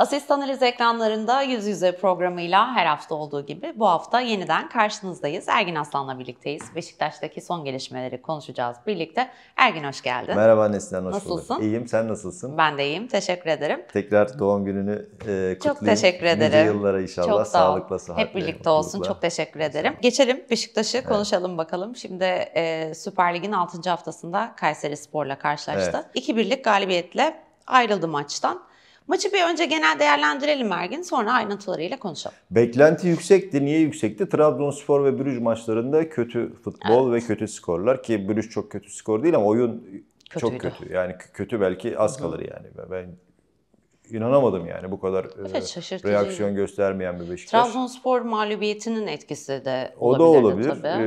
Asist Analiz ekranlarında yüz yüze programıyla her hafta olduğu gibi bu hafta yeniden karşınızdayız. Ergin Aslan'la birlikteyiz. Beşiktaş'taki son gelişmeleri konuşacağız birlikte. Ergin hoş geldin. Merhaba Neslihan hoş nasılsın? bulduk. İyiyim sen nasılsın? Ben de iyiyim teşekkür ederim. Tekrar doğum gününü e, kutlayayım. Çok teşekkür ederim. Nice yıllara inşallah Çok sağlıkla sıhhatle. Hep birlikte mutlulukla. olsun çok teşekkür ederim. Geçelim Beşiktaş'ı evet. konuşalım bakalım. Şimdi e, Süper Lig'in 6. haftasında Kayseri Spor'la karşılaştı. Evet. 2-1'lik galibiyetle ayrıldı maçtan. Maçı bir önce genel değerlendirelim Ergin sonra ayrıntılarıyla konuşalım. Beklenti yüksekti. Niye yüksekti? Trabzonspor ve Brüj maçlarında kötü futbol evet. ve kötü skorlar ki Brüj çok kötü skor değil ama oyun Kötüydü. çok kötü. Yani kötü belki az kalır yani. Ben inanamadım yani bu kadar e, evet, reaksiyon göstermeyen bir Beşiktaş. Trabzonspor mağlubiyetinin etkisi de o da olabilir. Tabii. E,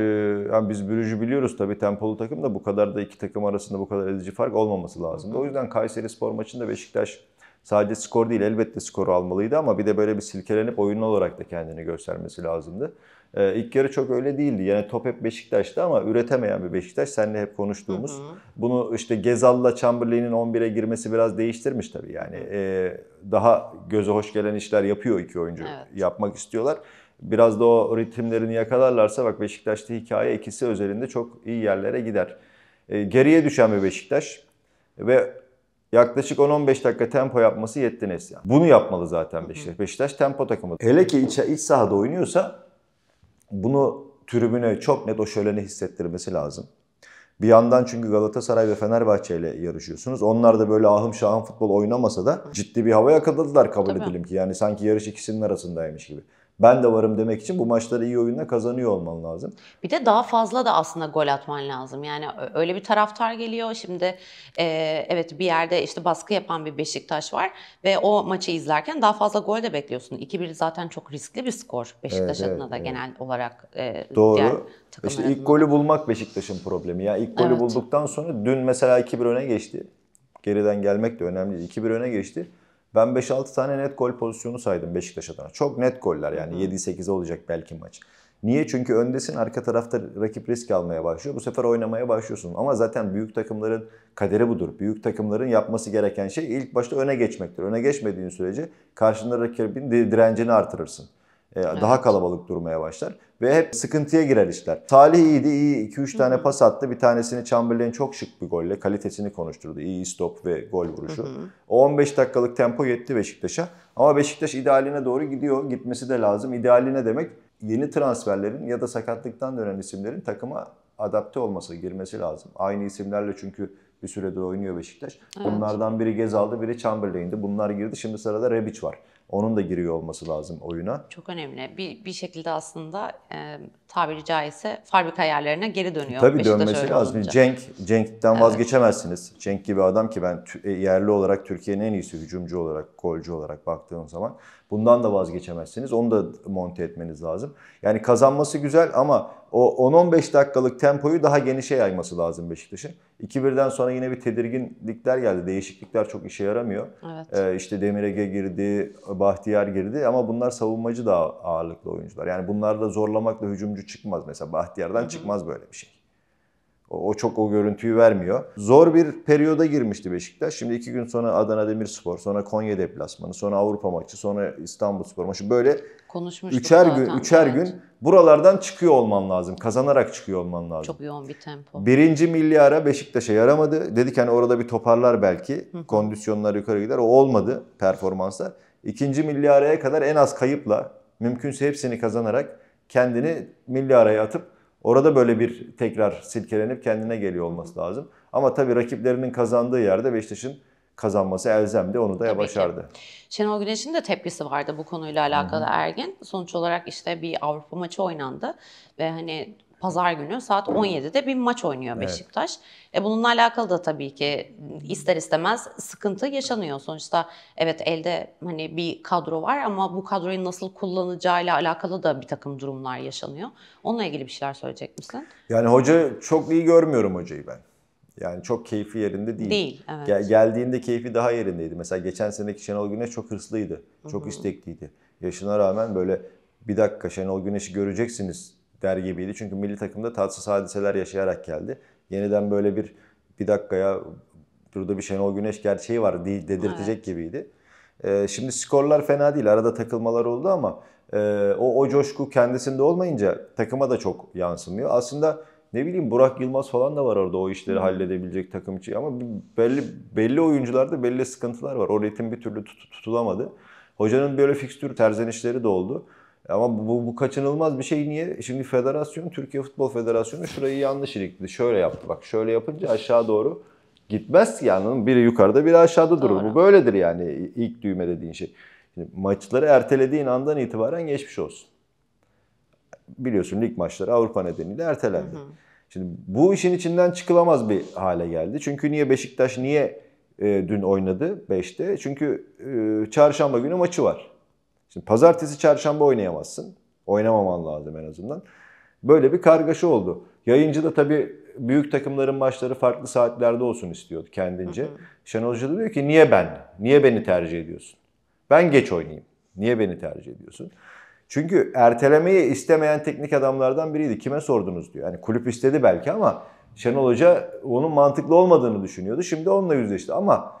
yani biz Brüj'ü biliyoruz tabii tempolu takım da bu kadar da iki takım arasında bu kadar edici fark olmaması lazım. O yüzden Kayseri Spor maçında Beşiktaş Sadece skor değil elbette skoru almalıydı ama bir de böyle bir silkelenip oyun olarak da kendini göstermesi lazımdı. Ee, ilk yarı çok öyle değildi. Yani top hep Beşiktaş'tı ama üretemeyen bir Beşiktaş. Seninle hep konuştuğumuz. Hı hı. Bunu işte Gezal'la Chamberlain'in 11'e girmesi biraz değiştirmiş tabii. Yani e, daha göze hoş gelen işler yapıyor iki oyuncu. Evet. Yapmak istiyorlar. Biraz da o ritimlerini yakalarlarsa bak Beşiktaş'ta hikaye ikisi özelinde çok iyi yerlere gider. E, geriye düşen bir Beşiktaş ve Yaklaşık 10-15 dakika tempo yapması yetti Neslihan. Bunu yapmalı zaten Beşiktaş. Beşiktaş tempo takımı. Hele ki iç, iç sahada oynuyorsa bunu tribüne çok net o şöleni hissettirmesi lazım. Bir yandan çünkü Galatasaray ve Fenerbahçe ile yarışıyorsunuz. Onlar da böyle ahım şahım futbol oynamasa da ciddi bir hava yakaladılar kabul Tabii. edelim ki. Yani sanki yarış ikisinin arasındaymış gibi ben de varım demek için bu maçları iyi oyunla kazanıyor olman lazım. Bir de daha fazla da aslında gol atman lazım. Yani öyle bir taraftar geliyor. Şimdi e, evet bir yerde işte baskı yapan bir Beşiktaş var ve o maçı izlerken daha fazla gol de bekliyorsun. 2-1 zaten çok riskli bir skor Beşiktaş evet, adına evet, da evet. genel olarak. E, Doğru. Diğer işte ilk golü bulmak Beşiktaş'ın problemi. Ya yani ilk golü evet. bulduktan sonra dün mesela 2-1 öne geçti. Geriden gelmek de önemli. 2-1 öne geçti. Ben 5-6 tane net gol pozisyonu saydım Beşiktaş adına. Çok net goller yani 7-8'e olacak belki maç. Niye? Çünkü öndesin arka tarafta rakip risk almaya başlıyor. Bu sefer oynamaya başlıyorsun. Ama zaten büyük takımların kaderi budur. Büyük takımların yapması gereken şey ilk başta öne geçmektir. Öne geçmediğin sürece karşında rakibin direncini artırırsın. E, daha kalabalık durmaya başlar ve hep sıkıntıya girer işler. Salih iyiydi, iyi 2-3 tane pas attı. Bir tanesini Chamberlain çok şık bir golle kalitesini konuşturdu. İyi stop ve gol vuruşu. Hı hı. O 15 dakikalık tempo yetti Beşiktaş'a. Ama Beşiktaş idealine doğru gidiyor. Gitmesi de lazım. İdealine demek yeni transferlerin ya da sakatlıktan dönen isimlerin takıma adapte olması, girmesi lazım. Aynı isimlerle çünkü bir süredir oynuyor Beşiktaş. Evet. Bunlardan biri Gezal'dı, biri Chamberlain'di. Bunlar girdi. Şimdi sırada Rebic var. Onun da giriyor olması lazım oyuna. Çok önemli. Bir, bir şekilde aslında e, tabiri caizse fabrika ayarlarına geri dönüyor. Tabii Beşiktaş dönmesi lazım. Olunca. Cenk, Cenk'ten evet. vazgeçemezsiniz. Cenk gibi adam ki ben e, yerli olarak Türkiye'nin en iyisi hücumcu olarak, golcü olarak baktığım zaman bundan da vazgeçemezsiniz. Onu da monte etmeniz lazım. Yani kazanması güzel ama o 10-15 dakikalık tempoyu daha genişe yayması lazım Beşiktaş'ın. 2-1'den sonra yine bir tedirginlikler geldi. Değişiklikler çok işe yaramıyor. Evet. Ee, işte Demirege girdi, Bahtiyar girdi ama bunlar savunmacı da ağırlıklı oyuncular. Yani bunları da zorlamakla hücumcu çıkmaz. Mesela Bahtiyar'dan Hı-hı. çıkmaz böyle bir şey. O, o çok o görüntüyü vermiyor. Zor bir periyoda girmişti Beşiktaş. Şimdi iki gün sonra Adana Demirspor, sonra Konya deplasmanı, sonra Avrupa maçı, sonra İstanbulspor. Spor maçı böyle üçer zaten, gün üçer evet. gün buralardan çıkıyor olman lazım. Kazanarak çıkıyor olman lazım. Çok yoğun bir tempo. Birinci milli ara Beşiktaş'a yaramadı. Dedik hani orada bir toparlar belki. Hı. Kondisyonlar yukarı gider. O olmadı performansa. İkinci milli araya kadar en az kayıpla mümkünse hepsini kazanarak kendini milli araya atıp orada böyle bir tekrar silkelenip kendine geliyor olması lazım. Ama tabii rakiplerinin kazandığı yerde Beşiktaş'ın kazanması elzemdi. Onu da Tabii başardı. Ki. Şenol Güneş'in de tepkisi vardı bu konuyla alakalı Hı-hı. Ergin. Sonuç olarak işte bir Avrupa maçı oynandı ve hani pazar günü saat 17'de bir maç oynuyor Beşiktaş. Evet. E bununla alakalı da tabii ki ıı, ister istemez sıkıntı yaşanıyor. Sonuçta evet elde hani bir kadro var ama bu kadroyu nasıl kullanacağıyla alakalı da bir takım durumlar yaşanıyor. Onunla ilgili bir şeyler söyleyecek misin? Yani hoca çok iyi görmüyorum hocayı ben. Yani çok keyfi yerinde değil. Değil, evet. Gel, geldiğinde keyfi daha yerindeydi. Mesela geçen seneki Şenol Güneş çok hırslıydı. Çok Hı-hı. istekliydi. Yaşına rağmen böyle bir dakika Şenol Güneş'i göreceksiniz der gibiydi. Çünkü milli takımda tatsız hadiseler yaşayarak geldi. Yeniden böyle bir bir dakikaya burada bir Şenol Güneş gerçeği var dedirtecek evet. gibiydi. Ee, şimdi skorlar fena değil. Arada takılmalar oldu ama e, o, o coşku kendisinde olmayınca takıma da çok yansımıyor. Aslında ne bileyim Burak Yılmaz falan da var orada o işleri Hı. halledebilecek takım için. Ama belli belli oyuncularda belli sıkıntılar var. O ritim bir türlü tut, tutulamadı. Hocanın böyle fikstür terzenişleri de oldu. Ama bu, bu, bu kaçınılmaz bir şey niye? E şimdi federasyon, Türkiye Futbol Federasyonu şurayı yanlış ilikledi. Şöyle yaptı bak şöyle yapınca aşağı doğru gitmez ki yani. Biri yukarıda biri aşağıda durur. Doğru. Bu böyledir yani ilk düğme dediğin şey. Şimdi maçları ertelediğin andan itibaren geçmiş olsun. Biliyorsun lig maçları Avrupa nedeniyle ertelendi. Hı hı. Şimdi bu işin içinden çıkılamaz bir hale geldi. Çünkü niye Beşiktaş niye e, dün oynadı 5'te? Çünkü e, çarşamba günü maçı var. Şimdi pazartesi çarşamba oynayamazsın. Oynamaman lazım en azından. Böyle bir kargaşa oldu. Yayıncı da tabii büyük takımların maçları farklı saatlerde olsun istiyordu kendince. Hı hı. Şenol Hoca da diyor ki niye ben? Niye beni tercih ediyorsun? Ben geç oynayayım. Niye beni tercih ediyorsun? Çünkü ertelemeyi istemeyen teknik adamlardan biriydi. Kime sordunuz diyor. Yani kulüp istedi belki ama Şenol Hoca onun mantıklı olmadığını düşünüyordu. Şimdi onunla yüzleşti ama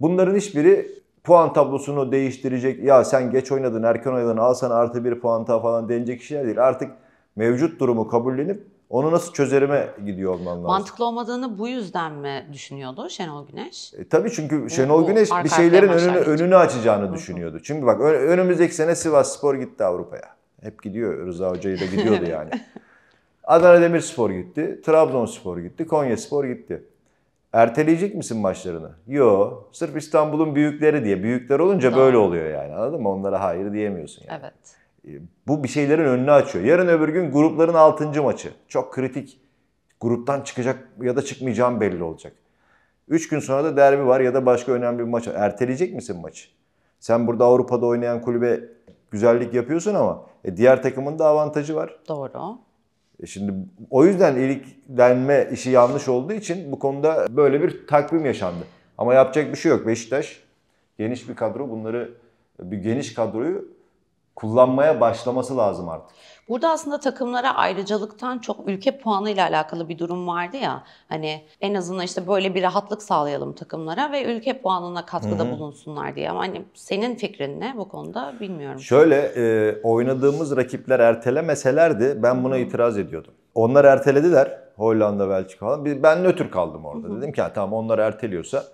bunların hiçbiri puan tablosunu değiştirecek ya sen geç oynadın erken oynadın al artı bir puan daha falan denecek işler değil. Artık mevcut durumu kabullenip onu nasıl çözerime gidiyor olman lazım. Mantıklı olmadığını bu yüzden mi düşünüyordu Şenol Güneş? E, tabii çünkü Şenol Güneş bu, bir şeylerin önünü, önünü açacağını düşünüyordu. Çünkü bak önümüzdeki sene Sivas Spor gitti Avrupa'ya. Hep gidiyor Rıza Hoca'yı da gidiyordu yani. Adana Demirspor gitti, Trabzonspor gitti, Konya Spor gitti. Erteleyecek misin maçlarını? Yo. Sırf İstanbul'un büyükleri diye. Büyükler olunca Doğru. böyle oluyor yani. Anladın mı? Onlara hayır diyemiyorsun yani. Evet. Ee, bu bir şeylerin önünü açıyor. Yarın öbür gün grupların 6. maçı. Çok kritik. Gruptan çıkacak ya da çıkmayacağım belli olacak. 3 gün sonra da derbi var ya da başka önemli bir maç. Erteleyecek misin maçı? Sen burada Avrupa'da oynayan kulübe güzellik yapıyorsun ama e, diğer takımın da avantajı var. Doğru. E şimdi o yüzden iliklenme işi yanlış olduğu için bu konuda böyle bir takvim yaşandı. Ama yapacak bir şey yok. Beşiktaş geniş bir kadro bunları bir geniş kadroyu kullanmaya başlaması lazım artık. Burada aslında takımlara ayrıcalıktan çok ülke puanı ile alakalı bir durum vardı ya. Hani en azından işte böyle bir rahatlık sağlayalım takımlara ve ülke puanına katkıda Hı-hı. bulunsunlar diye. Ama hani senin fikrin ne bu konuda bilmiyorum. Şöyle e, oynadığımız rakipler ertelemeselerdi ben buna Hı-hı. itiraz ediyordum. Onlar ertelediler Hollanda, Belçika falan. Ben nötr kaldım orada. Hı-hı. Dedim ki tamam onlar erteliyorsa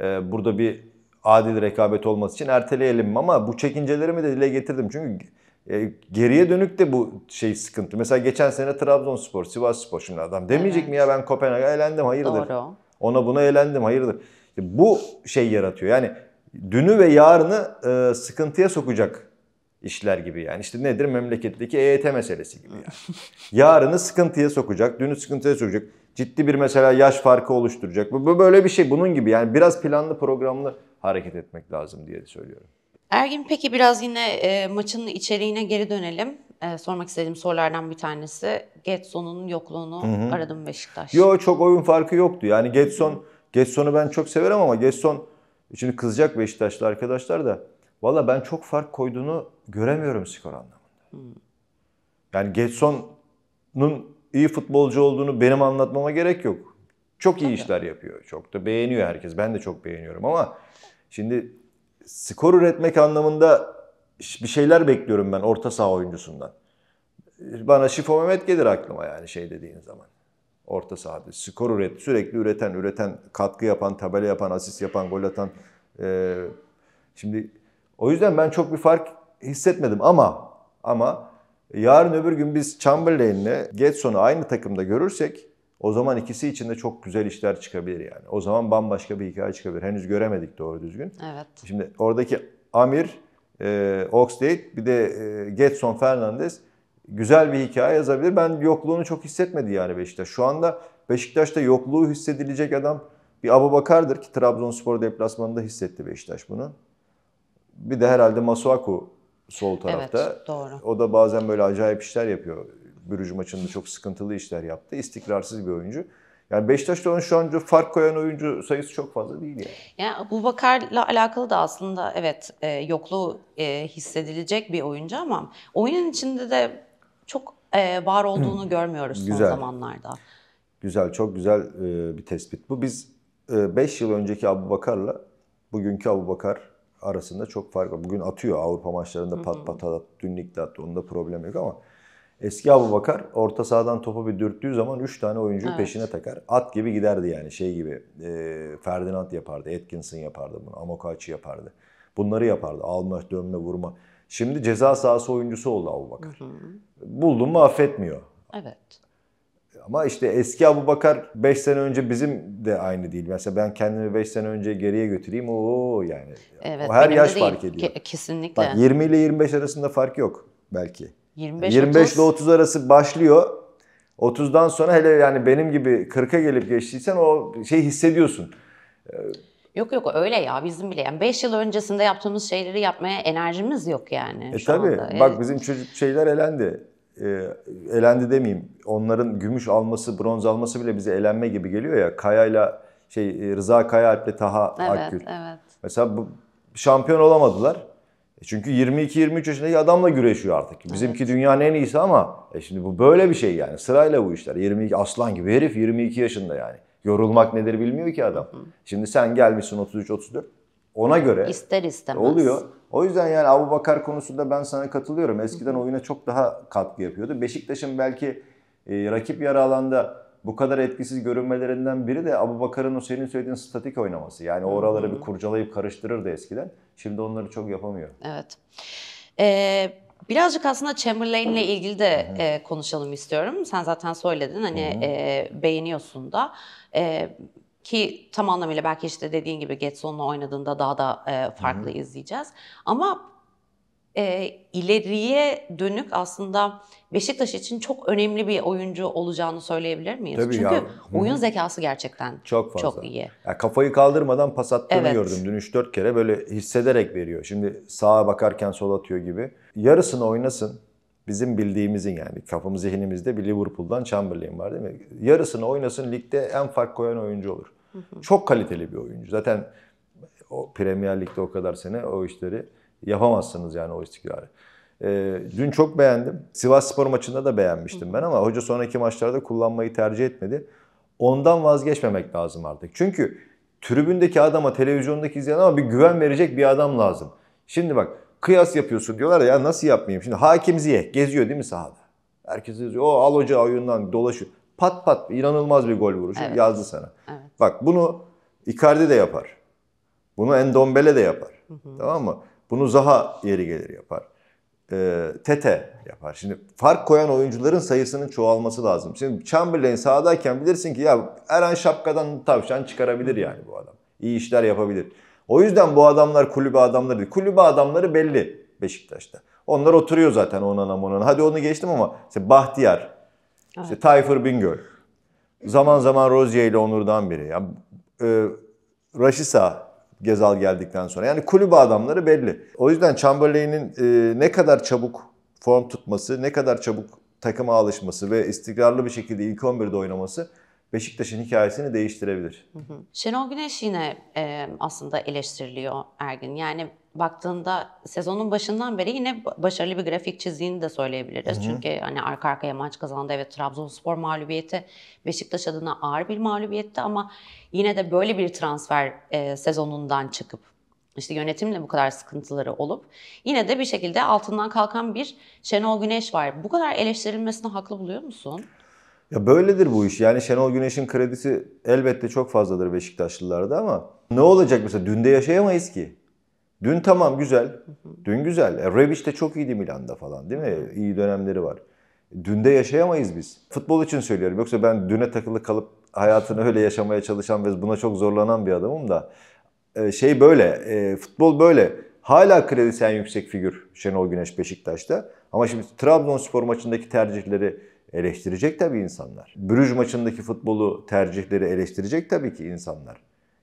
e, burada bir adil rekabet olması için erteleyelim ama bu çekincelerimi de dile getirdim. Çünkü e, geriye dönük de bu şey sıkıntı. Mesela geçen sene Trabzonspor, Sivasspor şimdi adam demeyecek evet. mi ya ben Kopenhag'a elendim hayırdır. Doğru. Ona buna elendim hayırdır. E, bu şey yaratıyor. Yani dünü ve yarını e, sıkıntıya sokacak işler gibi yani. İşte nedir memleketteki EYT meselesi gibi yani. Yarını sıkıntıya sokacak, dünü sıkıntıya sokacak. Ciddi bir mesela yaş farkı oluşturacak. Bu böyle bir şey bunun gibi yani biraz planlı programlı hareket etmek lazım diye söylüyorum. Ergin peki biraz yine e, maçın içeriğine geri dönelim. E, sormak istediğim sorulardan bir tanesi Getson'un yokluğunu Hı-hı. aradı Beşiktaş? Yok çok oyun farkı yoktu. Yani Getson Getson'u ben çok severim ama Getson şimdi kızacak Beşiktaşlı arkadaşlar da valla ben çok fark koyduğunu göremiyorum skor anlamında. Yani Getson'un iyi futbolcu olduğunu benim anlatmama gerek yok. Çok iyi Tabii. işler yapıyor. Çok da beğeniyor herkes. Ben de çok beğeniyorum ama Şimdi skor üretmek anlamında bir şeyler bekliyorum ben orta saha oyuncusundan. Bana Şifo Mehmet gelir aklıma yani şey dediğin zaman. Orta sahada skor üret, sürekli üreten, üreten, katkı yapan, tabela yapan, asist yapan, gol atan. Ee, şimdi o yüzden ben çok bir fark hissetmedim ama ama yarın öbür gün biz Chamberlain'le Getson'u aynı takımda görürsek o zaman ikisi için de çok güzel işler çıkabilir yani. O zaman bambaşka bir hikaye çıkabilir. Henüz göremedik doğru düzgün. Evet. Şimdi oradaki Amir, e, Oxlade bir de e, Getson Fernandez güzel bir hikaye yazabilir. Ben yokluğunu çok hissetmedi yani Beşiktaş. Şu anda Beşiktaş'ta yokluğu hissedilecek adam bir Abubakardır ki Trabzonspor deplasmanında hissetti Beşiktaş bunu. Bir de herhalde Masuaku sol tarafta. Evet, doğru. O da bazen böyle acayip işler yapıyor Bürücü maçında çok sıkıntılı işler yaptı. İstikrarsız bir oyuncu. Yani Beşiktaş'ta onun şu an fark koyan oyuncu sayısı çok fazla değil yani. Yani bu Bakar'la alakalı da aslında evet e, yokluğu e, hissedilecek bir oyuncu ama oyunun içinde de çok e, var olduğunu görmüyoruz güzel. zamanlarda. Güzel, çok güzel e, bir tespit bu. Biz 5 e, yıl önceki Abu Bakar'la bugünkü Abu Bakar arasında çok fark var. Bugün atıyor Avrupa maçlarında pat pat at, dün ligde attı. Onda problem yok ama Eski Abu Bakar orta sahadan topu bir dürttüğü zaman 3 tane oyuncuyu evet. peşine takar. At gibi giderdi yani şey gibi. E, Ferdinand yapardı, Atkinson yapardı bunu, Amokachi yapardı. Bunları yapardı. Alma, dönme, vurma. Şimdi ceza sahası oyuncusu oldu Abu Bakar. Hı Buldun mu affetmiyor. Evet. Ama işte eski Abu Bakar 5 sene önce bizim de aynı değil. Mesela ben kendimi 5 sene önce geriye götüreyim o yani. Evet, o her yaş fark ediyor. Ke- kesinlikle. Bak 20 ile 25 arasında fark yok belki. 25, 25 ile 30 arası başlıyor. 30'dan sonra hele yani benim gibi 40'a gelip geçtiysen o şey hissediyorsun. Ee, yok yok öyle ya bizim bile yani 5 yıl öncesinde yaptığımız şeyleri yapmaya enerjimiz yok yani. E tabi bak evet. bizim çocuk şeyler elendi. E, elendi demeyeyim. Onların gümüş alması, bronz alması bile bize elenme gibi geliyor ya. Kaya'yla şey e, Rıza Kaya ile Taha evet, Akgül. Evet. Mesela bu, şampiyon olamadılar. E çünkü 22-23 yaşındaki adamla güreşiyor artık. Bizimki dünyanın en iyisi ama e şimdi bu böyle bir şey yani. Sırayla bu işler. 22 aslan gibi herif 22 yaşında yani. Yorulmak nedir bilmiyor ki adam. Hı Şimdi sen gelmişsin 33-34. Ona göre ister istemez oluyor. O yüzden yani Abu Bakar konusunda ben sana katılıyorum. Eskiden oyuna çok daha katkı yapıyordu. Beşiktaş'ın belki e, rakip yarı alanda bu kadar etkisiz görünmelerinden biri de Abu Bakar'ın o senin söylediğin statik oynaması. Yani oraları bir kurcalayıp karıştırırdı eskiden. Şimdi onları çok yapamıyor. Evet. Ee, birazcık aslında ile ilgili de e, konuşalım istiyorum. Sen zaten söyledin hani e, beğeniyorsun da. E, ki tam anlamıyla belki işte dediğin gibi Getson'la oynadığında daha da e, farklı Hı-hı. izleyeceğiz. Ama e, ileriye dönük aslında Beşiktaş için çok önemli bir oyuncu olacağını söyleyebilir miyiz? Tabii Çünkü ya. oyun zekası gerçekten çok fazla. Çok iyi. Ya kafayı kaldırmadan pas attığını evet. gördüm. Dün 3-4 kere böyle hissederek veriyor. Şimdi sağa bakarken sol atıyor gibi. Yarısını oynasın. Bizim bildiğimizin yani kafamız zihnimizde bir Liverpool'dan Chamberlain var değil mi? Yarısını oynasın ligde en fark koyan oyuncu olur. Hı hı. Çok kaliteli bir oyuncu. Zaten o Premier Lig'de o kadar sene o işleri Yapamazsınız yani o istikrarı. E, dün çok beğendim. Sivas Spor maçında da beğenmiştim ben ama hoca sonraki maçlarda kullanmayı tercih etmedi. Ondan vazgeçmemek lazım artık. Çünkü tribündeki adama, televizyondaki izleyen ama bir güven verecek bir adam lazım. Şimdi bak kıyas yapıyorsun diyorlar ya nasıl yapmayayım? Şimdi Hakim Ziyeh geziyor değil mi sahada? Herkes yazıyor. O al hoca oyundan dolaşıyor. Pat pat inanılmaz bir gol vuruşu evet. yazdı sana. Evet. Bak bunu Icardi de yapar. Bunu Endombele de yapar. Hı hı. Tamam mı? Bunu Zaha yeri gelir yapar. E, tete yapar. Şimdi fark koyan oyuncuların sayısının çoğalması lazım. Şimdi Chamberlain sahadayken bilirsin ki ya her an şapkadan tavşan çıkarabilir yani bu adam. İyi işler yapabilir. O yüzden bu adamlar kulübe adamları değil. Kulübe adamları belli Beşiktaş'ta. Onlar oturuyor zaten onana monana. Hadi onu geçtim ama işte Bahtiyar, evet. işte Tayfur Bingöl, zaman zaman Rozier ile Onur'dan biri. Yani, e, Raşisa, Gezal geldikten sonra. Yani kulübe adamları belli. O yüzden Chamberlain'in e, ne kadar çabuk form tutması, ne kadar çabuk takıma alışması ve istikrarlı bir şekilde ilk 11'de oynaması Beşiktaş'ın hikayesini değiştirebilir. Hı hı. Şenol Güneş yine e, aslında eleştiriliyor Ergin. Yani baktığında sezonun başından beri yine başarılı bir grafik çizdiğini de söyleyebiliriz. Hı hı. Çünkü hani arka arkaya maç kazandı. Evet Trabzonspor mağlubiyeti Beşiktaş adına ağır bir mağlubiyetti ama yine de böyle bir transfer e, sezonundan çıkıp işte yönetimle bu kadar sıkıntıları olup yine de bir şekilde altından kalkan bir Şenol Güneş var. Bu kadar eleştirilmesine haklı buluyor musun? Ya böyledir bu iş. Yani Şenol Güneş'in kredisi elbette çok fazladır Beşiktaşlılarda ama ne olacak mesela dünde yaşayamayız ki. Dün tamam güzel. Dün güzel. E, Rebic de çok iyiydi Milan'da falan değil mi? İyi dönemleri var. Dünde yaşayamayız biz. Futbol için söylüyorum. Yoksa ben düne takılı kalıp hayatını öyle yaşamaya çalışan ve buna çok zorlanan bir adamım da. E, şey böyle, e, futbol böyle. Hala kredi sen yüksek figür Şenol Güneş Beşiktaş'ta. Ama şimdi Trabzonspor maçındaki tercihleri eleştirecek tabii insanlar. Brüj maçındaki futbolu tercihleri eleştirecek tabii ki insanlar.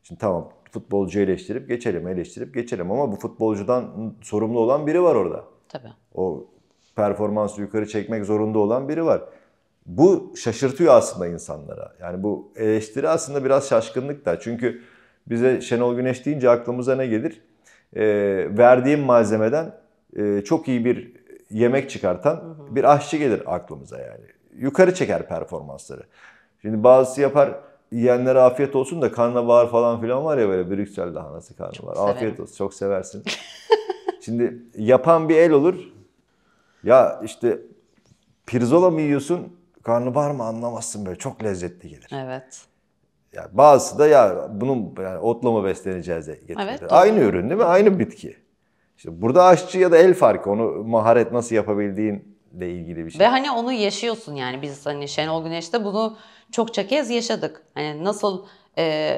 Şimdi tamam futbolcu eleştirip geçelim, eleştirip geçelim ama bu futbolcudan sorumlu olan biri var orada. Tabii. O performansı yukarı çekmek zorunda olan biri var. Bu şaşırtıyor aslında insanlara. Yani bu eleştiri aslında biraz şaşkınlık da. Çünkü bize Şenol Güneş deyince aklımıza ne gelir? E, verdiğim malzemeden e, çok iyi bir yemek çıkartan bir aşçı gelir aklımıza yani. Yukarı çeker performansları. Şimdi bazısı yapar yiyenlere afiyet olsun da karnabahar falan filan var ya böyle Brüksel lahanası karnabahar. afiyet olsun. Çok seversin. Şimdi yapan bir el olur. Ya işte pirzola mı yiyorsun? Karnabahar mı anlamazsın böyle. Çok lezzetli gelir. Evet. Yani bazısı da ya bunun yani otla mı besleneceğiz diye getirir. Evet, Aynı ürün değil mi? Aynı bitki. İşte burada aşçı ya da el farkı. Onu maharet nasıl yapabildiğin de ilgili bir şey. Ve hani onu yaşıyorsun yani biz hani Şenol Güneş'te bunu çokça kez yaşadık. Hani nasıl e,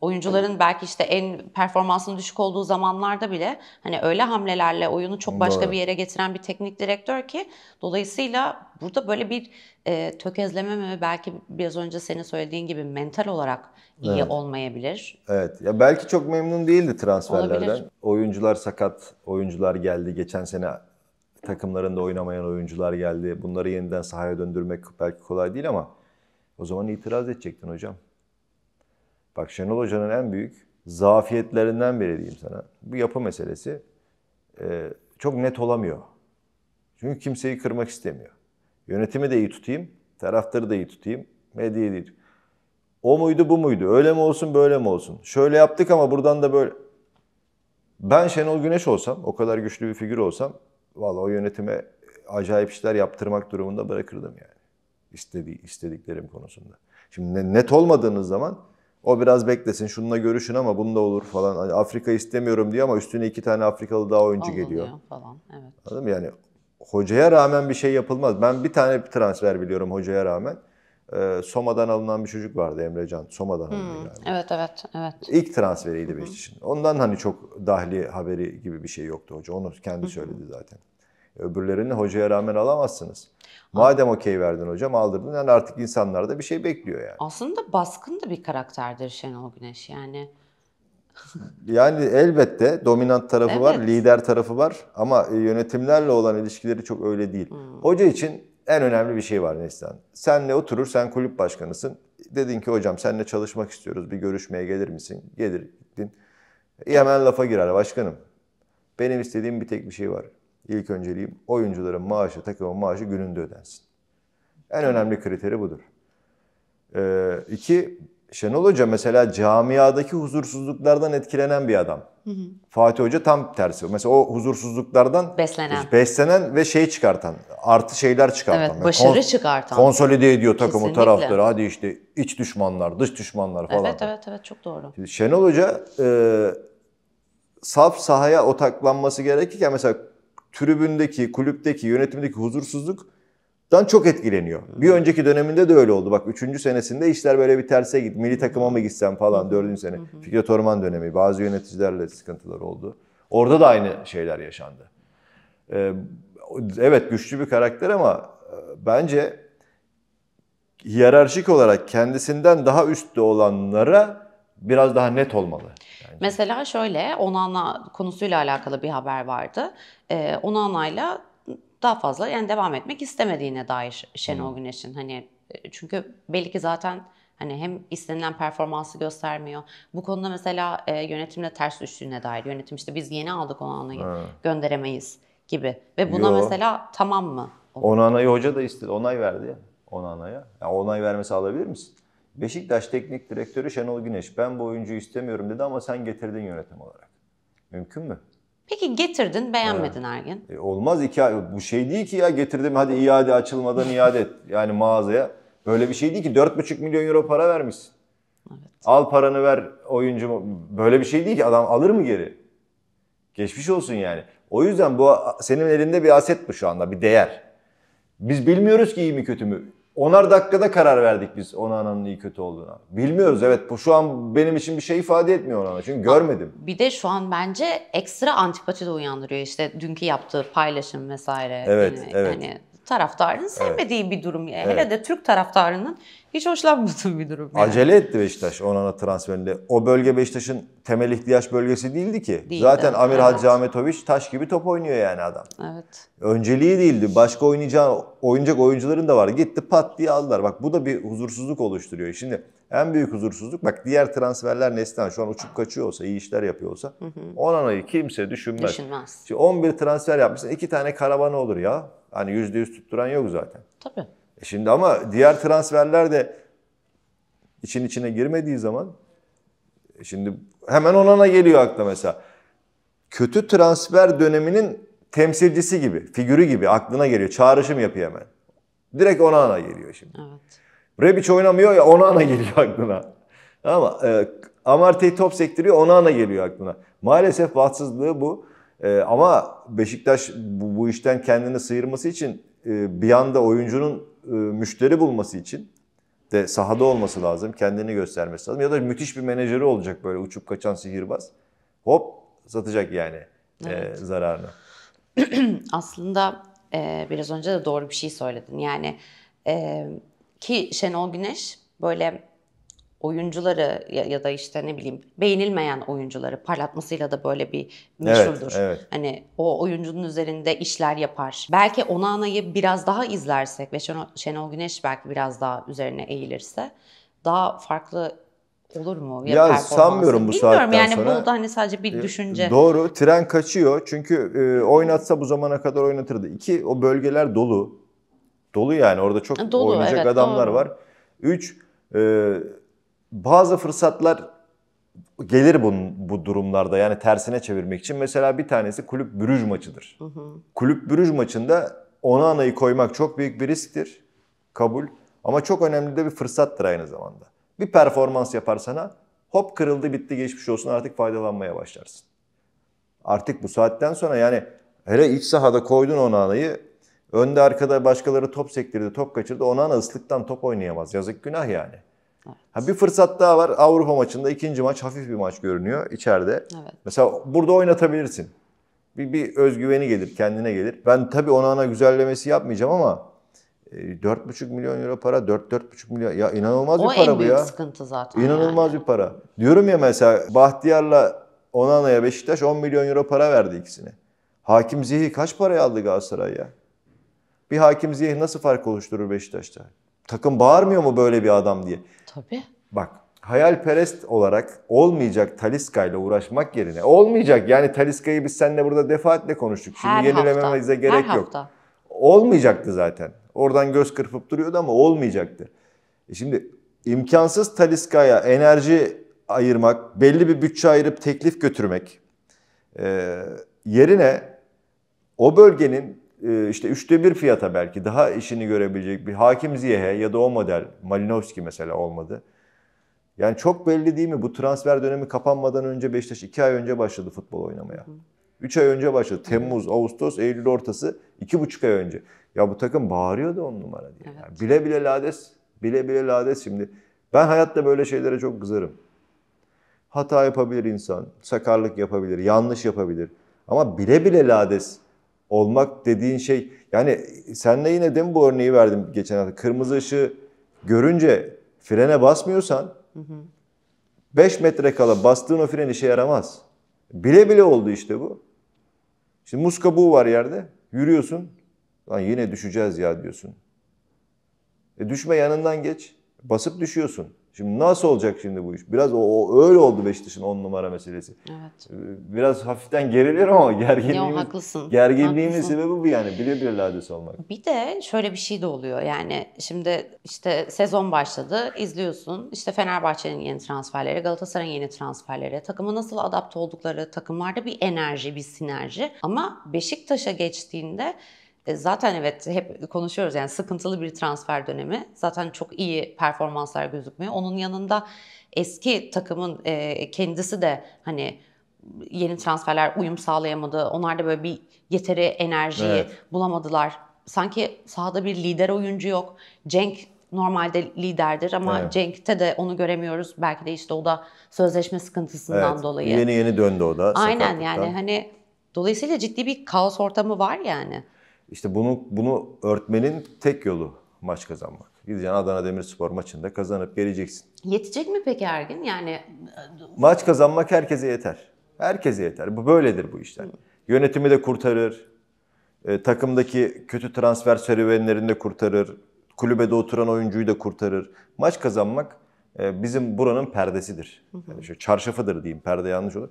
oyuncuların belki işte en performansının düşük olduğu zamanlarda bile hani öyle hamlelerle oyunu çok başka Doğru. bir yere getiren bir teknik direktör ki dolayısıyla burada böyle bir e, tökezleme mi belki biraz önce senin söylediğin gibi mental olarak iyi evet. olmayabilir. Evet. Ya belki çok memnun değildi transferlerden. Olabilir. Oyuncular sakat, oyuncular geldi geçen sene takımlarında oynamayan oyuncular geldi. Bunları yeniden sahaya döndürmek belki kolay değil ama o zaman itiraz edecektin hocam. Bak Şenol Hoca'nın en büyük zafiyetlerinden biri diyeyim sana. Bu yapı meselesi e, çok net olamıyor. Çünkü kimseyi kırmak istemiyor. Yönetimi de iyi tutayım, taraftarı da iyi tutayım, medyayı da iyi O muydu bu muydu? Öyle mi olsun böyle mi olsun? Şöyle yaptık ama buradan da böyle. Ben Şenol Güneş olsam, o kadar güçlü bir figür olsam Valla o yönetime acayip işler yaptırmak durumunda bırakırdım yani. İstediği, istediklerim konusunda. Şimdi net olmadığınız zaman o biraz beklesin, şununla görüşün ama bunda olur falan. Hani Afrika istemiyorum diyor ama üstüne iki tane Afrikalı daha oyuncu Olmuyor geliyor. falan, evet. Anladın mı? Yani hocaya rağmen bir şey yapılmaz. Ben bir tane transfer biliyorum hocaya rağmen. Ee, Soma'dan alınan bir çocuk vardı Emrecan. Soma'dan hmm. alındı galiba. Evet evet evet. İlk transferiydi Beşiktaş'ın. Ondan hani çok dahli haberi gibi bir şey yoktu hoca. Onu kendi söyledi zaten. Öbürlerini hocaya rağmen alamazsınız. Madem okey verdin hocam aldırdın yani artık insanlar da bir şey bekliyor yani. Aslında baskın da bir karakterdir Şenol Güneş yani. yani elbette dominant tarafı evet. var, lider tarafı var ama yönetimlerle olan ilişkileri çok öyle değil. Hmm. Hoca için en önemli bir şey var Neslihan. Senle oturur, sen kulüp başkanısın. Dedin ki hocam seninle çalışmak istiyoruz, bir görüşmeye gelir misin? Gelir, gittin. E, hemen lafa girer başkanım. Benim istediğim bir tek bir şey var. İlk önceliğim oyuncuların maaşı, takımın maaşı gününde ödensin. En önemli kriteri budur. Ee, iki, Şenol Hoca mesela camiadaki huzursuzluklardan etkilenen bir adam. Hı hı. Fatih Hoca tam tersi. Mesela o huzursuzluklardan beslenen, beslenen ve şey çıkartan, artı şeyler çıkartan. Evet, başarı kons- çıkartan. Konsolide ediyor takımı, Kesinlikle. taraftarı. Hadi işte iç düşmanlar, dış düşmanlar falan. Evet, evet, evet çok doğru. Şimdi Şenol Hoca e, saf sahaya otaklanması gerekirken mesela tribündeki, kulüpteki, yönetimdeki huzursuzluk dan çok etkileniyor. Bir önceki döneminde de öyle oldu. Bak 3. senesinde işler böyle bir terse git. Milli takıma mı gitsem falan 4. sene. Fikret Orman dönemi. Bazı yöneticilerle sıkıntılar oldu. Orada da aynı şeyler yaşandı. Ee, evet güçlü bir karakter ama e, bence hiyerarşik olarak kendisinden daha üstte olanlara biraz daha net olmalı. Mesela şöyle Onana konusuyla alakalı bir haber vardı. Ee, Onana'yla daha fazla yani devam etmek istemediğine dair Şenol hmm. Güneş'in hani e, çünkü belli ki zaten hani hem istenilen performansı göstermiyor. Bu konuda mesela e, yönetimle ters düştüğüne dair yönetim işte biz yeni aldık Onana'yı evet. gönderemeyiz gibi ve buna Yo. mesela tamam mı? Onana'yı hoca da istedi onay verdi ya Onana'ya. Yani onay vermesi alabilir misin? Beşiktaş teknik direktörü Şenol Güneş ben bu oyuncuyu istemiyorum dedi ama sen getirdin yönetim olarak. Mümkün mü? Peki getirdin, beğenmedin ha. Ergin. E, olmaz iki ay. Bu şey değil ki ya getirdim hadi iade açılmadan iade et. Yani mağazaya. Böyle bir şey değil ki 4,5 milyon euro para vermişsin. Evet. Al paranı ver oyuncu. Böyle bir şey değil ki adam alır mı geri? Geçmiş olsun yani. O yüzden bu senin elinde bir aset bu şu anda bir değer. Biz bilmiyoruz ki iyi mi kötü mü. Onar dakikada karar verdik biz ona Onana'nın iyi kötü olduğuna. Bilmiyoruz evet bu şu an benim için bir şey ifade etmiyor Onana çünkü görmedim. Bir de şu an bence ekstra antipati de uyandırıyor işte dünkü yaptığı paylaşım vesaire. Evet yani, evet. Yani Taraftarının sevmediği evet. bir durum. Yani. Evet. Hele de Türk taraftarının hiç hoşlanmadığı bir durum. Yani. Acele etti Beşiktaş Onan'a transferinde. O bölge Beşiktaş'ın temel ihtiyaç bölgesi değildi ki. Değildi. Zaten Amir evet. Hacı Ahmetoviç taş gibi top oynuyor yani adam. Evet. Önceliği değildi. Başka oynayacağı, oynayacak oyuncuların da var. Gitti pat diye aldılar. Bak bu da bir huzursuzluk oluşturuyor. Şimdi en büyük huzursuzluk bak diğer transferler Neslihan şu an uçup kaçıyor olsa, iyi işler yapıyor olsa Onan'ı kimse düşünmez. Düşünmez. Şimdi 11 transfer yapmışsın. iki tane karavan olur ya. Hani yüzde yüz tutturan yok zaten. Tabii. E şimdi ama diğer transferler de için içine girmediği zaman e şimdi hemen onana geliyor akla mesela. Kötü transfer döneminin temsilcisi gibi, figürü gibi aklına geliyor. Çağrışım yapıyor hemen. Direkt ona ana geliyor şimdi. Evet. Rebic oynamıyor ya ona ana geliyor aklına. Ama e, Amartey top sektiriyor ona ana geliyor aklına. Maalesef vatsızlığı bu. E, ama Beşiktaş bu, bu işten kendini sıyırması için e, bir anda oyuncunun e, müşteri bulması için de sahada olması lazım. Kendini göstermesi lazım. Ya da müthiş bir menajeri olacak böyle uçup kaçan sihirbaz. Hop satacak yani e, evet. e, zararını. Aslında e, biraz önce de doğru bir şey söyledin. Yani e, ki Şenol Güneş böyle oyuncuları ya, ya da işte ne bileyim beğenilmeyen oyuncuları parlatmasıyla da böyle bir meşhurdur. Evet, evet. Hani o oyuncunun üzerinde işler yapar. Belki ona anayı biraz daha izlersek ve Şenol, Şenol Güneş belki biraz daha üzerine eğilirse daha farklı olur mu? Ya, ya sanmıyorum bu Bilmiyorum saatten yani sonra. yani bu da hani sadece bir e, düşünce. Doğru tren kaçıyor çünkü e, oynatsa bu zamana kadar oynatırdı. İki o bölgeler dolu. Dolu yani orada çok dolu, oynayacak evet, adamlar doğru. var. Üç e, bazı fırsatlar gelir bunun bu durumlarda yani tersine çevirmek için. Mesela bir tanesi kulüp bürüj maçıdır. Hı hı. Kulüp bürüj maçında ona anayı koymak çok büyük bir risktir. Kabul. Ama çok önemli de bir fırsattır aynı zamanda. Bir performans yaparsana hop kırıldı bitti geçmiş olsun artık faydalanmaya başlarsın. Artık bu saatten sonra yani hele iç sahada koydun ona anayı önde arkada başkaları top sektirdi top kaçırdı ona ana ıslıktan top oynayamaz. Yazık günah yani. Evet. Ha bir fırsat daha var. Avrupa maçında ikinci maç hafif bir maç görünüyor içeride. Evet. Mesela burada oynatabilirsin. Bir, bir özgüveni gelir, kendine gelir. Ben tabii ona ana güzellemesi yapmayacağım ama 4,5 e, milyon euro para, 4-4,5 milyon. Ya inanılmaz o bir para bu ya. O en büyük sıkıntı zaten. İnanılmaz yani. bir para. Diyorum ya mesela Bahtiyar'la Onana'ya Beşiktaş 10 milyon euro para verdi ikisine. Hakim Ziyeh kaç paraya aldı Galatasaray Bir Hakim Ziyeh nasıl fark oluşturur Beşiktaş'ta? Takım bağırmıyor mu böyle bir adam diye? Tabii. Bak hayalperest olarak olmayacak Taliska ile uğraşmak yerine olmayacak yani Taliska'yı biz seninle burada defaatle konuştuk. Şimdi Her yenilememize gerek Her yok. Hafta. Olmayacaktı zaten. Oradan göz kırpıp duruyordu ama olmayacaktı. E şimdi imkansız Taliska'ya enerji ayırmak, belli bir bütçe ayırıp teklif götürmek e, yerine o bölgenin e, işte üçte bir fiyata belki daha işini görebilecek bir Hakim Ziyeh ya da o model Malinowski mesela olmadı. Yani çok belli değil mi? Bu transfer dönemi kapanmadan önce Beşiktaş iki ay önce başladı futbol oynamaya. Üç ay önce başladı. Temmuz, Ağustos, Eylül ortası iki buçuk ay önce. Ya bu takım bağırıyor da on numara diye. Evet. Yani bile bile lades, bile bile lades şimdi. Ben hayatta böyle şeylere çok kızarım. Hata yapabilir insan, sakarlık yapabilir, yanlış yapabilir. Ama bile bile lades olmak dediğin şey yani senle yine de bu örneği verdim geçen hafta. Kırmızı ışığı görünce frene basmıyorsan 5 metre kala bastığın o fren işe yaramaz. Bile bile oldu işte bu. Şimdi muska bu var yerde. Yürüyorsun. Lan yine düşeceğiz ya diyorsun. E düşme yanından geç. Basıp düşüyorsun. Şimdi nasıl olacak şimdi bu iş? Biraz o, o öyle oldu Beşiktaş'ın on numara meselesi. Evet. Ee, biraz hafiften gerilir ama gerginliğimiz, Yo, haklısın. gerginliğimin haklısın. sebebi bu yani. Bire bir lades olmak. Bir de şöyle bir şey de oluyor yani şimdi işte sezon başladı izliyorsun işte Fenerbahçe'nin yeni transferleri, Galatasaray'ın yeni transferleri, takıma nasıl adapte oldukları, takımlarda bir enerji, bir sinerji ama Beşiktaş'a geçtiğinde e, zaten evet hep konuşuyoruz yani sıkıntılı bir transfer dönemi. Zaten çok iyi performanslar gözükmüyor. Onun yanında eski takımın e, kendisi de hani yeni transferler uyum sağlayamadı. Onlar da böyle bir yeteri enerjiyi evet. bulamadılar. Sanki sahada bir lider oyuncu yok. Cenk normalde liderdir ama evet. Cenk'te de onu göremiyoruz. Belki de işte o da sözleşme sıkıntısından evet. dolayı. Yeni yeni döndü o da. Aynen yani hani dolayısıyla ciddi bir kaos ortamı var yani. İşte bunu bunu örtmenin tek yolu maç kazanmak. Gideceksin Adana Demirspor maçında kazanıp geleceksin. Yetecek mi peki Ergin? Yani e, maç kazanmak herkese yeter. Herkese yeter. Bu böyledir bu işler. Hı. Yönetimi de kurtarır. E, takımdaki kötü transfer serüvenlerini de kurtarır. Kulübede oturan oyuncuyu da kurtarır. Maç kazanmak e, bizim buranın perdesidir. Hı hı. Yani şu çarşafıdır diyeyim. Perde yanlış olur.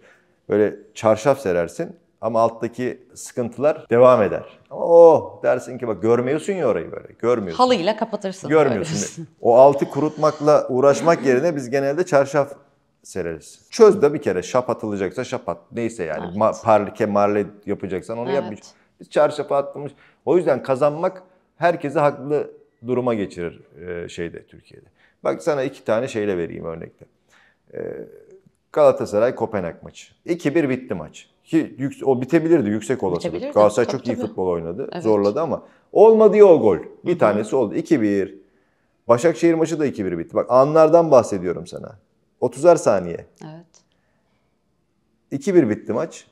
Böyle çarşaf serersin. Ama alttaki sıkıntılar devam eder. Ama oh dersin ki bak görmüyorsun ya orayı böyle. Görmüyorsun. Halıyla kapatırsın. Görmüyorsun. o altı kurutmakla uğraşmak yerine biz genelde çarşaf sereriz. Çöz de bir kere şap atılacaksa şap at. Neyse yani evet. ma- parke marle yapacaksan onu evet. yapmış. Biz çarşafa atmış. O yüzden kazanmak herkesi haklı duruma geçirir e, şeyde Türkiye'de. Bak sana iki tane şeyle vereyim örnekte. E, Galatasaray Kopenhag maçı. 2-1 bitti maç. Ki yük, o bitebilirdi yüksek olasılık. Bitebilirdi. Galatasaray tabii, çok tabii. iyi futbol oynadı. Evet. Zorladı ama olmadı ya o gol. Bir Hı-hı. tanesi oldu. 2-1. Başakşehir maçı da 2-1 bitti. Bak anlardan bahsediyorum sana. 30'ar saniye. Evet. 2-1 bitti maç.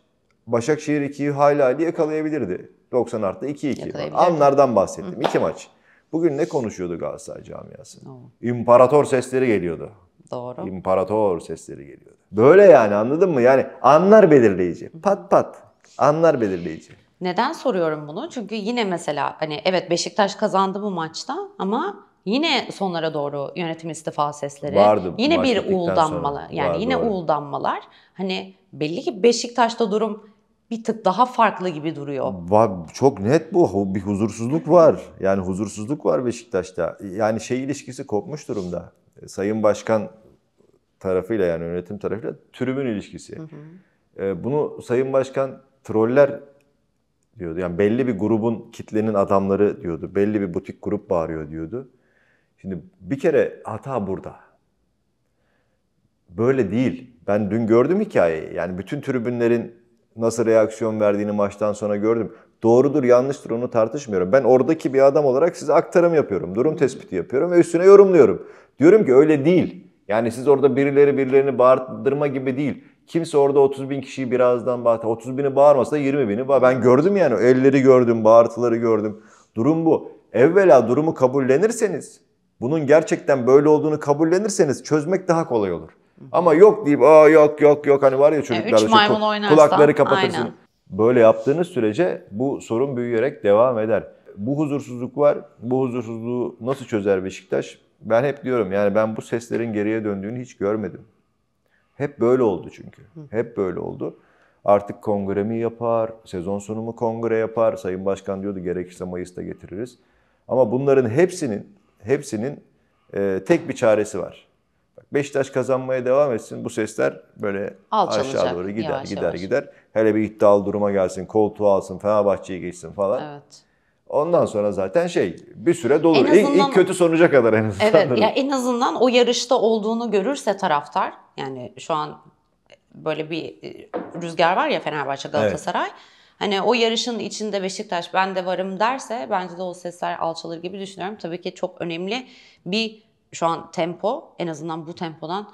Başakşehir 2'yi hala hali yakalayabilirdi. 90 artı 2-2. Anlardan bahsettim. Hı. maç. Bugün ne konuşuyordu Galatasaray camiası? Oo. İmparator sesleri geliyordu. Doğru. İmparator sesleri geliyordu. Böyle yani anladın mı? Yani anlar belirleyici. Pat pat. Anlar belirleyici. Neden soruyorum bunu? Çünkü yine mesela hani evet Beşiktaş kazandı bu maçta ama yine sonlara doğru yönetim istifa sesleri. Vardı. Yine bir uğuldanmalar. Yani vardı, yine vardı. uğuldanmalar. Hani belli ki Beşiktaş'ta durum bir tık daha farklı gibi duruyor. Var, çok net bu. Bir huzursuzluk var. Yani huzursuzluk var Beşiktaş'ta. Yani şey ilişkisi kopmuş durumda. Sayın Başkan tarafıyla yani yönetim tarafıyla türümün ilişkisi. Hı hı. Ee, bunu Sayın Başkan troller diyordu. Yani belli bir grubun, kitlenin adamları diyordu. Belli bir butik grup bağırıyor diyordu. Şimdi bir kere hata burada. Böyle değil. Ben dün gördüm hikayeyi. Yani bütün tribünlerin nasıl reaksiyon verdiğini maçtan sonra gördüm. Doğrudur yanlıştır onu tartışmıyorum. Ben oradaki bir adam olarak size aktarım yapıyorum. Durum tespiti yapıyorum ve üstüne yorumluyorum. Diyorum ki öyle değil. Yani siz orada birileri birilerini bağırdırma gibi değil. Kimse orada 30 bin kişiyi birazdan bağırdı 30 bini bağırmasa 20 bini bağır. Ben gördüm yani elleri gördüm, bağırtıları gördüm. Durum bu. Evvela durumu kabullenirseniz, bunun gerçekten böyle olduğunu kabullenirseniz çözmek daha kolay olur. Ama yok deyip aa yok yok yok hani var ya çocuklar yani şey, kulakları kapatırsın. Aynen. Böyle yaptığınız sürece bu sorun büyüyerek devam eder. Bu huzursuzluk var. Bu huzursuzluğu nasıl çözer Beşiktaş? ben hep diyorum yani ben bu seslerin geriye döndüğünü hiç görmedim. Hep böyle oldu çünkü. Hep böyle oldu. Artık kongre mi yapar, sezon sonu mu kongre yapar? Sayın Başkan diyordu gerekirse Mayıs'ta getiririz. Ama bunların hepsinin hepsinin e, tek bir çaresi var. Bak Beşiktaş kazanmaya devam etsin bu sesler böyle Alçalacak, aşağı doğru gider yavaş gider yavaş. gider. Hele bir iddialı duruma gelsin, koltuğu alsın, Fenerbahçe'yi geçsin falan. Evet. Ondan sonra zaten şey bir süre dolur. En azından, ilk, kötü sonuca kadar en azından. Evet ya en azından o yarışta olduğunu görürse taraftar yani şu an böyle bir e, rüzgar var ya Fenerbahçe Galatasaray. Evet. Hani o yarışın içinde Beşiktaş ben de varım derse bence de o sesler alçalır gibi düşünüyorum. Tabii ki çok önemli bir şu an tempo en azından bu tempodan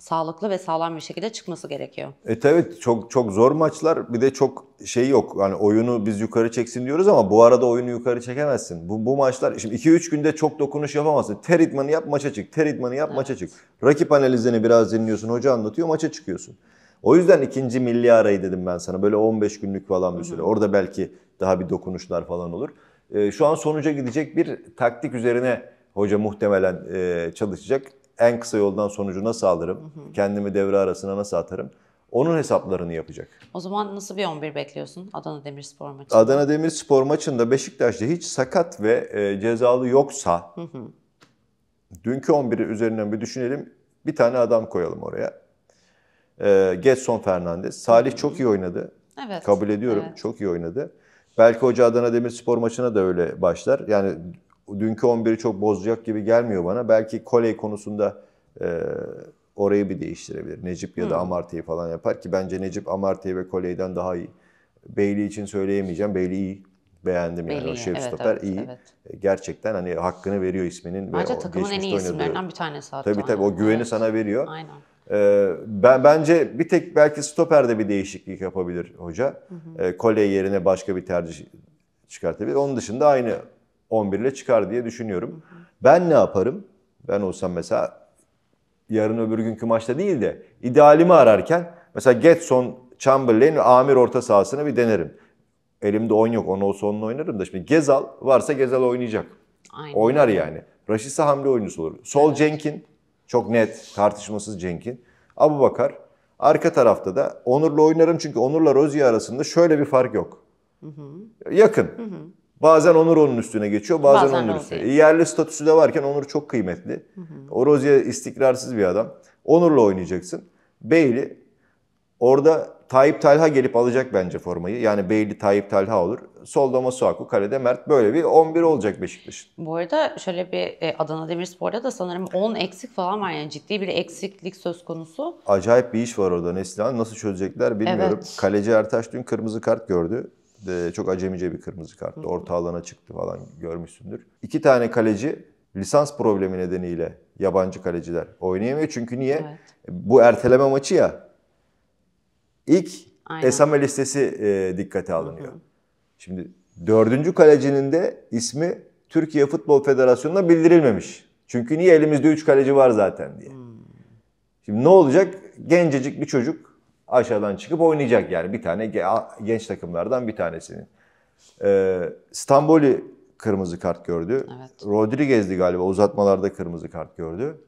sağlıklı ve sağlam bir şekilde çıkması gerekiyor. Evet evet çok çok zor maçlar bir de çok şey yok. Yani oyunu biz yukarı çeksin diyoruz ama bu arada oyunu yukarı çekemezsin. Bu, bu maçlar şimdi 2-3 günde çok dokunuş yapamazsın. Ter idmanı yap maça çık. Ter idmanı yap evet. maça çık. Rakip analizini biraz dinliyorsun. Hoca anlatıyor maça çıkıyorsun. O yüzden ikinci milli arayı dedim ben sana. Böyle 15 günlük falan bir süre. Hı hı. Orada belki daha bir dokunuşlar falan olur. Ee, şu an sonuca gidecek bir taktik üzerine hoca muhtemelen e, çalışacak en kısa yoldan sonucu nasıl alırım, hı hı. kendimi devre arasına nasıl atarım onun hesaplarını yapacak. O zaman nasıl bir 11 bekliyorsun Adana Demirspor maçında? Adana Demirspor maçında Beşiktaş'ta hiç sakat ve e, cezalı yoksa hı hı. dünkü 11'i üzerinden bir düşünelim. Bir tane adam koyalım oraya. E, Getson Fernandez. Salih hı hı. çok iyi oynadı. Evet. Kabul ediyorum. Evet. Çok iyi oynadı. Belki Hoca Adana Demirspor maçına da öyle başlar. Yani dünkü 11'i çok bozacak gibi gelmiyor bana. Belki Koley konusunda e, orayı bir değiştirebilir. Necip ya da hmm. Amartey'i falan yapar ki bence Necip Amartey ve Koley'den daha iyi. Bailey için söyleyemeyeceğim. Bailey iyi. Beğendim Bailey yani iyi. o şef evet, stoper evet, iyi. Evet. E, gerçekten hani hakkını veriyor isminin. Bence ve takımın en iyi isimlerinden bir tanesi hatta. Tabii tabii o güveni evet. sana veriyor. Aynen. Ee, ben bence bir tek belki stoperde bir değişiklik yapabilir hoca. Hı hı. Ee, Koley yerine başka bir tercih çıkartabilir. Onun dışında aynı 11 ile çıkar diye düşünüyorum. Ben ne yaparım? Ben olsam mesela yarın öbür günkü maçta değil de idealimi ararken mesela Getson, Chamberlain ve Amir orta sahasını bir denerim. Elimde 10 yok. 10 olsa onunla oynarım da şimdi Gezal varsa Gezal oynayacak. Aynen. Oynar yani. Raşisa hamle oyuncusu olur. Sol evet. Cenk'in çok net tartışmasız Cenk'in. Abu Bakar. Arka tarafta da Onur'la oynarım çünkü Onur'la Rozier arasında şöyle bir fark yok. Hı hı. Yakın. Hı hı. Bazen Onur onun üstüne geçiyor, bazen, bazen Onur üstüne. Değil. Yerli statüsü de varken Onur çok kıymetli. Hı hı. O Rozier istikrarsız bir adam. Onur'la oynayacaksın. Bailey orada Tayyip Talha gelip alacak bence formayı. Yani Bailey Tayyip Talha olur. Solda Masuaku, kalede Mert. Böyle bir 11 olacak Beşiktaş'ın. Bu arada şöyle bir e, Adana Demirspor'da da sanırım 10 eksik falan var. Yani ciddi bir eksiklik söz konusu. Acayip bir iş var orada Neslihan. Nasıl çözecekler bilmiyorum. Evet. Kaleci Ertaş dün kırmızı kart gördü de ee, çok acemice bir kırmızı karttı. Orta alana çıktı falan görmüşsündür. İki tane kaleci lisans problemi nedeniyle yabancı kaleciler oynayamıyor. Çünkü niye? Evet. Bu erteleme maçı ya. İlk Aynen. esame listesi e, dikkate alınıyor. Hı hı. Şimdi dördüncü kalecinin de ismi Türkiye Futbol Federasyonu'na bildirilmemiş. Çünkü niye elimizde üç kaleci var zaten diye. Hı. Hmm. Şimdi ne olacak? Gencecik bir çocuk aşağıdan çıkıp oynayacak yani bir tane genç takımlardan bir tanesini. Ee, Stamboli kırmızı kart gördü. Evet. Rodriguez'di galiba uzatmalarda kırmızı kart gördü.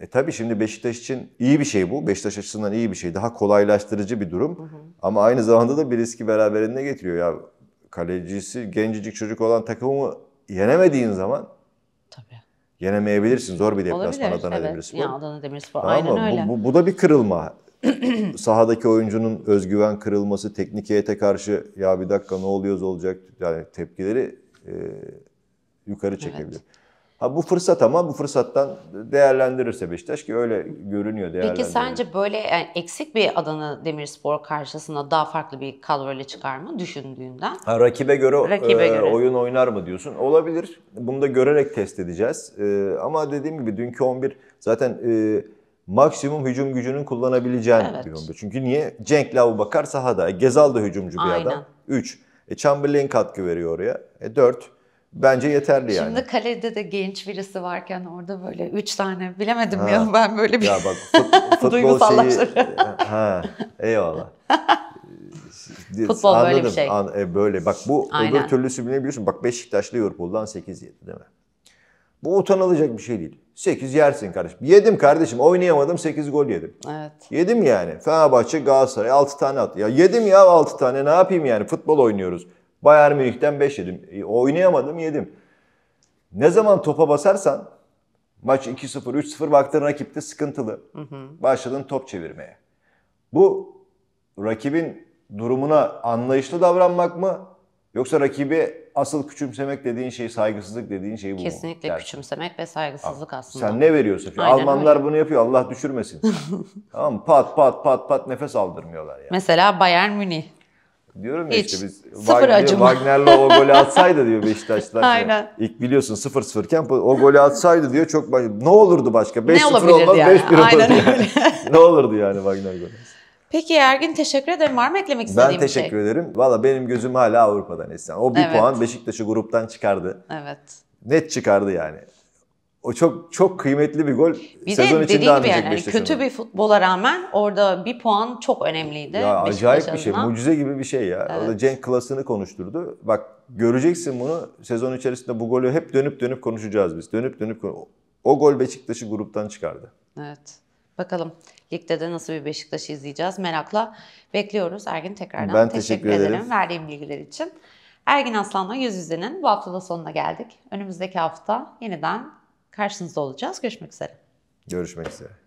E tabii şimdi Beşiktaş için iyi bir şey bu. Beşiktaş açısından iyi bir şey. Daha kolaylaştırıcı bir durum. Hı hı. Ama aynı zamanda da bir riski beraberinde getiriyor. Ya kalecisi gencecik çocuk olan takımı yenemediğin zaman tabii. yenemeyebilirsin. Zor bir deplasman Adana evet. Demirspor. Ya Adana Demirspor tamam aynen mı? öyle. Bu, bu, bu da bir kırılma sahadaki oyuncunun özgüven kırılması, teknik heyete karşı ya bir dakika ne oluyoruz olacak yani tepkileri e, yukarı çekebilir. Evet. Ha bu fırsat ama bu fırsattan değerlendirirse Beşiktaş ki öyle görünüyor değerlendiriyor. Peki sence böyle yani eksik bir Adana Demirspor karşısında daha farklı bir kadroyla çıkar mı düşündüğünden? Ha, rakibe göre, rakibe e, göre oyun oynar mı diyorsun? Olabilir. Bunu da görerek test edeceğiz. E, ama dediğim gibi dünkü 11 zaten e, maksimum hücum gücünün kullanabileceğin evet. bir oyundu. Çünkü niye? Cenk Lavu bakar sahada. E, Gezal da hücumcu bir Aynen. adam. 3. E Chamberlain katkı veriyor oraya. E 4. Bence yeterli Şimdi yani. Şimdi kalede de genç birisi varken orada böyle 3 tane bilemedim ha. ya ben böyle bir ya bak, fut, futbol Şeyi, ha, eyvallah. futbol Anladım. böyle bir şey. An, e, böyle bak bu Aynen. öbür türlüsü bilebiliyorsun. Bak beşiktaşlı Liverpool'dan 8 yedi değil mi? Bu utanılacak bir şey değil. 8 yersin kardeşim. Yedim kardeşim. Oynayamadım 8 gol yedim. Evet. Yedim yani. Fenerbahçe, Galatasaray 6 tane attı. Ya yedim ya 6 tane ne yapayım yani futbol oynuyoruz. Bayern Münih'ten 5 yedim. E, oynayamadım yedim. Ne zaman topa basarsan maç 2-0, 3-0 baktığın rakipte sıkıntılı. Hı hı. Başladın top çevirmeye. Bu rakibin durumuna anlayışlı davranmak mı? Yoksa rakibi asıl küçümsemek dediğin şey, saygısızlık dediğin şey bu. Kesinlikle yani. küçümsemek ve saygısızlık aslında. Sen ne veriyorsun? Aynen Almanlar öyle. bunu yapıyor. Allah düşürmesin. tamam mı? Pat pat pat pat nefes aldırmıyorlar yani. Mesela Bayern Münih. Diyorum ya Hiç. işte biz sıfır Wagner, Wagner'la o golü atsaydı diyor Beşiktaşlar. Şey. Aynen. İlk biliyorsun 0-0 iken o golü atsaydı diyor çok ne olurdu başka? 5-0 olmaz, 5-1 olmaz. Ne olurdu yani Wagner golü? Peki Ergin teşekkür ederim. Var mı eklemek istediğim ben bir şey? Ben teşekkür ederim. Valla benim gözüm hala Avrupa'dan esen. O bir evet. puan Beşiktaş'ı gruptan çıkardı. Evet. Net çıkardı yani. O çok çok kıymetli bir gol. Bir Sezon de dediği gibi yani kötü bir futbola rağmen orada bir puan çok önemliydi. Ya acayip bir şey. Mucize gibi bir şey ya. Evet. Orada Cenk klasını konuşturdu. Bak göreceksin bunu. Sezon içerisinde bu golü hep dönüp dönüp konuşacağız biz. Dönüp dönüp o gol Beşiktaş'ı gruptan çıkardı. Evet. Bakalım. Ligde de nasıl bir Beşiktaş'ı izleyeceğiz merakla bekliyoruz. Ergin tekrardan ben teşekkür, teşekkür ederim. verdiğim bilgiler için. Ergin Aslan'la Yüz Yüze'nin bu hafta da sonuna geldik. Önümüzdeki hafta yeniden karşınızda olacağız. Görüşmek üzere. Görüşmek üzere.